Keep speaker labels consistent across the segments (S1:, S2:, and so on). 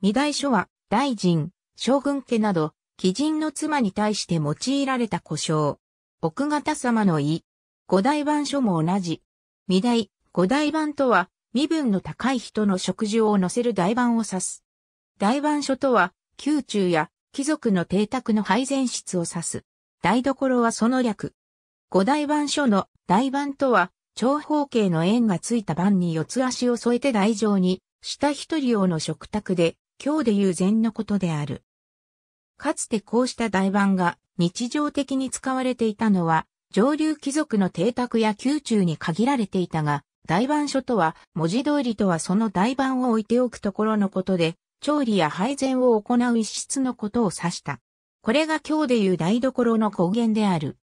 S1: 御大書は、大臣、将軍家など、貴人の妻に対して用いられた故障。奥方様の意。五代版書も同じ。未代、五代版とは、身分の高い人の食事を載せる台版を指す。台版書とは、宮中や貴族の邸宅の配膳室を指す。台所はその略。五代版書の台版とは、長方形の円がついた番に四つ足を添えて台上に、下一人用の食卓で、今日でいう禅のことである。かつてこうした台盤が日常的に使われていたのは、上流貴族の邸宅や宮中に限られていたが、台盤書とは、文字通りとはその台盤を置いておくところのことで、調理や配膳を行う一室のことを指した。これが今日でいう台所の語源である。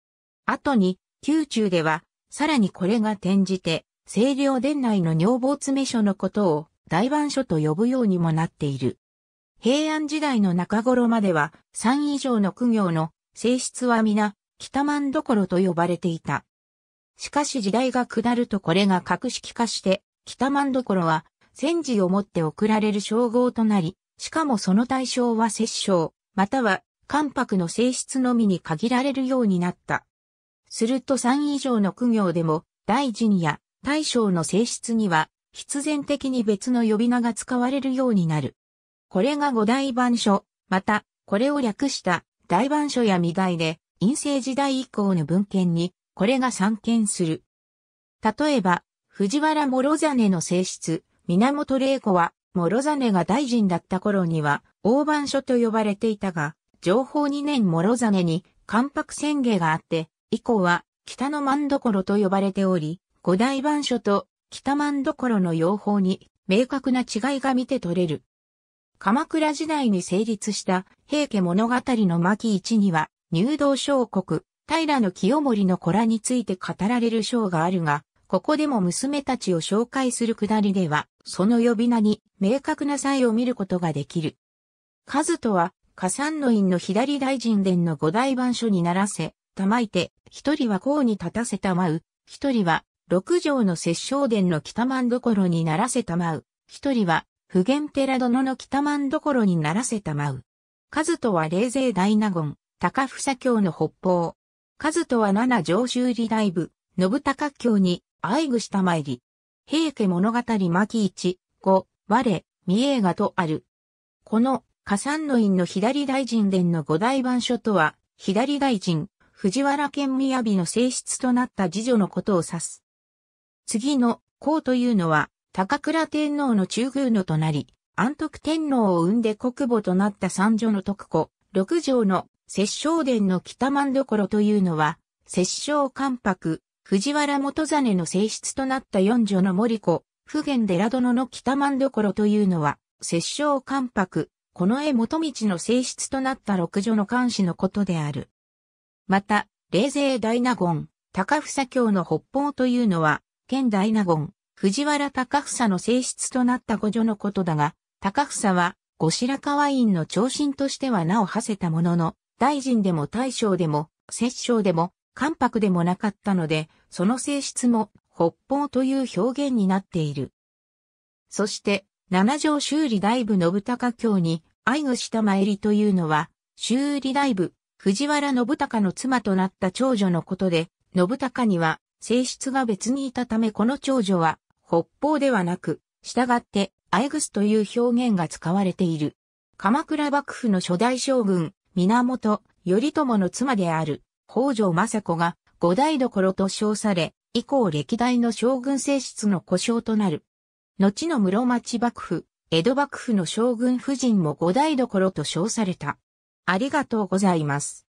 S1: 後に、宮中では、さらにこれが転じて、清涼殿内の女房詰書のことを、台盤書と呼ぶようにもなっている。平安時代の中頃までは3以上の苦行の性質は皆、北満所と呼ばれていた。しかし時代が下るとこれが格式化して、北満所は戦時をもって送られる称号となり、しかもその対象は摂政、または関白の性質のみに限られるようになった。すると3以上の苦行でも、大臣や大将の性質には、必然的に別の呼び名が使われるようになる。これが五大版書、また、これを略した大版書や未いで、陰性時代以降の文献に、これが散見する。例えば、藤原諸真の性質、源玲子は、諸真が大臣だった頃には、大番書と呼ばれていたが、情報2年諸真に、関白宣言があって、以降は、北の万所と呼ばれており、五大板書と北万所の用法に、明確な違いが見て取れる。鎌倉時代に成立した平家物語の巻一には、入道小国、平清盛の子らについて語られる章があるが、ここでも娘たちを紹介するくだりでは、その呼び名に明確な際を見ることができる。数とは、加山の院の左大臣殿の五大番所にならせ、たまいて、一人は甲に立たせたまう、一人は六条の摂政殿の北満所にならせたまう、一人は普賢寺殿の北万所にならせた舞う。和人は冷勢大納言、高房京の北方。和人は七上州理大部、信高京に愛具した参り。平家物語巻一、五、我、三映画とある。この、加山の院の左大臣殿の五大番書とは、左大臣、藤原県雅の正室となった次女のことを指す。次の、こうというのは、高倉天皇の中宮のとなり、安徳天皇を生んで国母となった三女の徳子、六条の摂政殿の北万所というのは、摂政関白、藤原元真の正室となった四女の森子、普賢寺殿の北万所というのは、摂政関白、この絵元道の正室となった六女の監視のことである。また、冷勢大納言、高房教の北方というのは、県大納言、藤原高房の性質となった五女のことだが、高房は後白河院の長身としては名を馳せたものの、大臣でも大将でも、摂政でも、関白でもなかったので、その性質も北方という表現になっている。そして、七条修理大部信孝卿に愛具した参りというのは、修理大部、藤原信孝の妻となった長女のことで、信孝には、性質が別にいたためこの長女は、北方ではなく、従って、アイグスという表現が使われている。鎌倉幕府の初代将軍、源頼朝の妻である、北条政子が、五代どころと称され、以降歴代の将軍性質の故障となる。後の室町幕府、江戸幕府の将軍夫人も五代どころと称された。ありがとうございます。